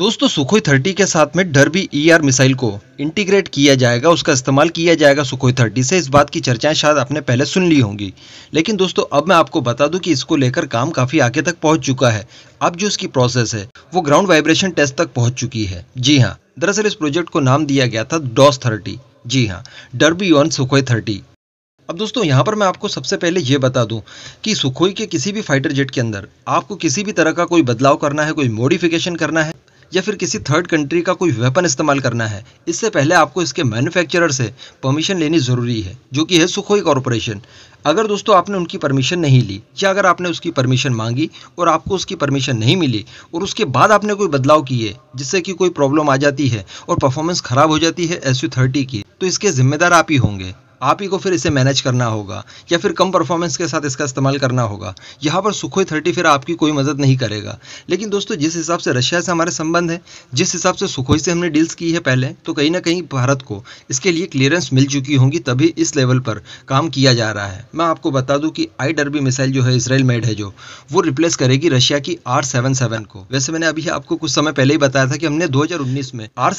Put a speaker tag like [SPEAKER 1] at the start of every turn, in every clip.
[SPEAKER 1] दोस्तों Sukhoi thirty के साथ में डरबी ईआर ई मिसाइल को इंटीग्रेट किया जाएगा उसका इस्तेमाल किया जाएगा सुखोई थर्टी से इस बात की चर्चाएं शायद आपने पहले सुन ली होंगी लेकिन दोस्तों अब मैं आपको बता दूं कि इसको लेकर काम काफ़ी आगे तक पहुंच चुका है अब जो इसकी प्रोसेस है वो ग्राउंड वाइब्रेशन टेस्ट तक पहुँच चुकी है जी हाँ दरअसल इस प्रोजेक्ट को नाम दिया गया था डॉस थर्टी जी हाँ डरबी ऑन सुखोई थर्टी अब दोस्तों यहाँ पर मैं आपको सबसे पहले ये बता दूं कि सुखोई के किसी भी फाइटर जेट के अंदर आपको किसी भी तरह का कोई बदलाव करना है कोई मॉडिफिकेशन करना है या फिर किसी थर्ड कंट्री का कोई वेपन इस्तेमाल करना है इससे पहले आपको इसके मैन्युफैक्चरर से परमिशन लेनी ज़रूरी है जो कि है सुखोई कॉरपोरेशन अगर दोस्तों आपने उनकी परमिशन नहीं ली या अगर आपने उसकी परमिशन मांगी और आपको उसकी परमिशन नहीं मिली और उसके बाद आपने कोई बदलाव किए जिससे कि कोई प्रॉब्लम आ जाती है और परफॉर्मेंस ख़राब हो जाती है एस की तो इसके जिम्मेदार आप ही होंगे आप ही को फिर इसे मैनेज करना होगा या फिर कम परफॉर्मेंस के साथ इसका इस्तेमाल करना होगा यहाँ पर सुखोई थर्टी फिर आपकी कोई मदद नहीं करेगा लेकिन दोस्तों जिस हिसाब से रशिया से हमारे संबंध है जिस हिसाब से सुखोई से हमने डील्स की है पहले तो कहीं ना कहीं भारत को इसके लिए क्लियरेंस मिल चुकी होंगी तभी इस लेवल पर काम किया जा रहा है मैं आपको बता दूँ कि आई डरबी मिसाइल जो है इसराइल मेड है जो वो रिप्लेस करेगी रशिया की आर को वैसे मैंने अभी आपको कुछ समय पहले ही बताया था कि हमने दो में आर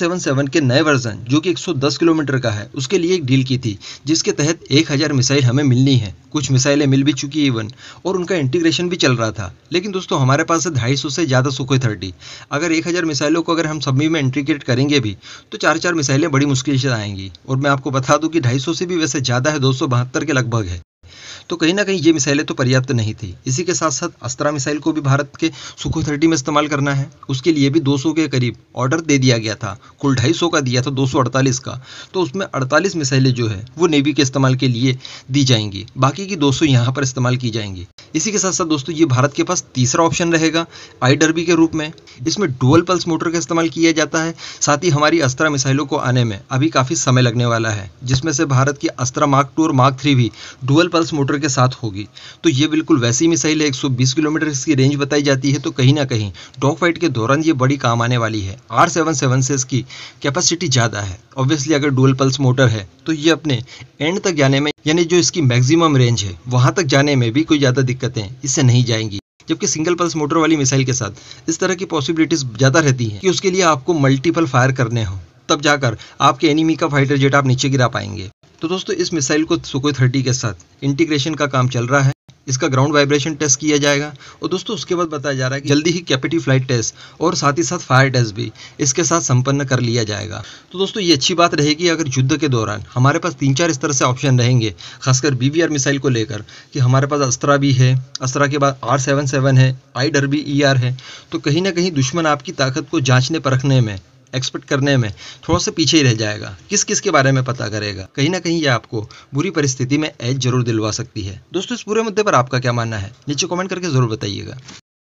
[SPEAKER 1] के नए वर्जन जो कि एक किलोमीटर का है उसके लिए एक डील की थी जिसके तहत एक हज़ार मिसाइल हमें मिलनी है कुछ मिसाइलें मिल भी चुकी है इवन और उनका इंटीग्रेशन भी चल रहा था लेकिन दोस्तों हमारे पास है ढाई सौ से ज़्यादा सुखोई थर्टी अगर एक हज़ार मिसाइलों को अगर हम सभी में इंटीग्रेट करेंगे भी तो चार चार मिसाइलें बड़ी मुश्किल से आएंगी और मैं आपको बता दूँ कि ढाई सौ से भी वैसे ज़्यादा है दो सौ बहत्तर के लगभग है तो कहीं ना कहीं ये मिसाइलें तो पर्याप्त नहीं थी इसी के साथ साथ अस्त्रा मिसाइल को भी भारत के सुखो थर्टी में इस्तेमाल करना है उसके लिए भी 200 के करीब ऑर्डर दे दिया गया था कुल ढाई का दिया था दो का तो उसमें अड़तालीस मिसाइलें जो है वो नेवी के इस्तेमाल के लिए दी जाएंगी बाकी की दो यहाँ पर इस्तेमाल की जाएंगी इसी के साथ साथ दोस्तों ये भारत के पास तीसरा ऑप्शन रहेगा आई डरबी के रूप में इसमें डुअल पल्स मोटर का इस्तेमाल किया जाता है साथ ही हमारी अस्त्रा मिसाइलों को आने में अभी काफ़ी समय लगने वाला है जिसमें से भारत की अस्त्रा मार्क टू और मार्क थ्री भी डुअल पल्स मोटर के साथ होगी तो ये बिल्कुल वैसी मिसाइल है एक किलोमीटर इसकी रेंज बताई जाती है तो कहीं ना कहीं डॉग फाइट के दौरान ये बड़ी काम आने वाली है आर सेवन सेवन से इसकी कैपेसिटी ज़्यादा है ऑब्वियसली अगर डुअल पल्स मोटर है तो ये अपने एंड तक जाने में यानी जो इसकी मैक्सिमम रेंज है वहाँ तक जाने में भी कोई ज़्यादा दिक्कतें इससे नहीं जाएंगी जबकि सिंगल पल्स मोटर वाली मिसाइल के साथ इस तरह की पॉसिबिलिटीज ज़्यादा रहती है कि उसके लिए आपको मल्टीपल फायर करने हो तब जाकर आपके एनिमी का फाइटर जेट आप नीचे गिरा पाएंगे तो दोस्तों इस मिसाइल को सुकोई थर्टी के साथ इंटीग्रेशन का काम चल रहा है इसका ग्राउंड वाइब्रेशन टेस्ट किया जाएगा और दोस्तों उसके बाद बताया जा रहा है कि जल्दी ही कैपिटी फ्लाइट टेस्ट और साथ ही साथ फायर टेस्ट भी इसके साथ संपन्न कर लिया जाएगा तो दोस्तों ये अच्छी बात रहेगी अगर युद्ध के दौरान हमारे पास तीन चार इस तरह से ऑप्शन रहेंगे खासकर बी मिसाइल को लेकर कि हमारे पास अस्त्रा भी है अस्त्रा के बाद आर सेवन सेवन है आई डर ई आर है तो कहीं ना कहीं दुश्मन आपकी ताकत को जाँचने परखने में एक्सपेक्ट करने में थोड़ा सा पीछे ही रह जाएगा किस किस के बारे में पता करेगा कहीं ना कहीं ये आपको बुरी परिस्थिति में एज जरूर दिलवा सकती है दोस्तों इस पूरे मुद्दे पर आपका क्या मानना है नीचे कॉमेंट करके जरूर बताइएगा